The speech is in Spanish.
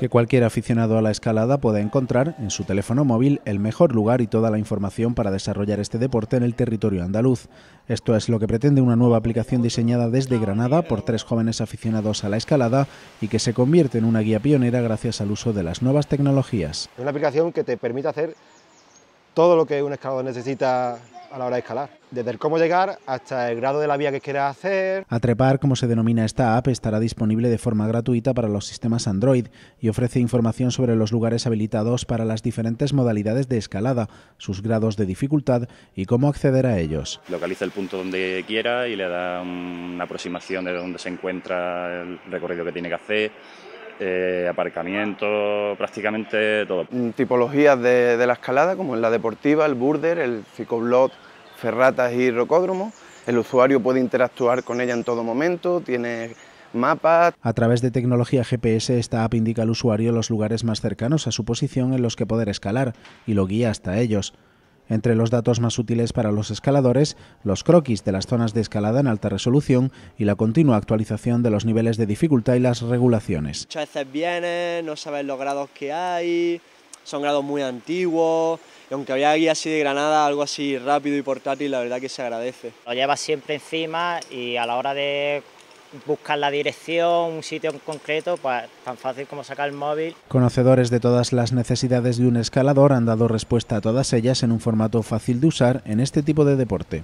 que cualquier aficionado a la escalada pueda encontrar en su teléfono móvil el mejor lugar y toda la información para desarrollar este deporte en el territorio andaluz. Esto es lo que pretende una nueva aplicación diseñada desde Granada por tres jóvenes aficionados a la escalada y que se convierte en una guía pionera gracias al uso de las nuevas tecnologías. una aplicación que te permite hacer todo lo que un escalador necesita a la hora de escalar, desde el cómo llegar hasta el grado de la vía que quiera hacer. Atrepar, como se denomina esta app, estará disponible de forma gratuita para los sistemas Android y ofrece información sobre los lugares habilitados para las diferentes modalidades de escalada, sus grados de dificultad y cómo acceder a ellos. Localiza el punto donde quiera y le da una aproximación de dónde se encuentra el recorrido que tiene que hacer eh, aparcamiento, prácticamente todo. Mm, tipologías de, la escalada como en la deportiva, el burder, el cicloblot, ferratas y rocódromo. El usuario puede interactuar con ella en todo momento, tiene mapas. A través de tecnología GPS, esta app indica al usuario los lugares más cercanos a su posición en los que poder escalar y lo guía hasta ellos. Entre los datos más útiles para los escaladores, los croquis de las zonas de escalada en alta resolución y la continua actualización de los niveles de dificultad y las regulaciones. Muchas veces vienen, no saben los grados que hay, son grados muy antiguos, y aunque había guía así de Granada, algo así rápido y portátil, la verdad que se agradece. Lo llevas siempre encima y a la hora de buscar la dirección, un sitio en concreto, pues tan fácil como sacar el móvil. Conocedores de todas las necesidades de un escalador han dado respuesta a todas ellas en un formato fácil de usar en este tipo de deporte.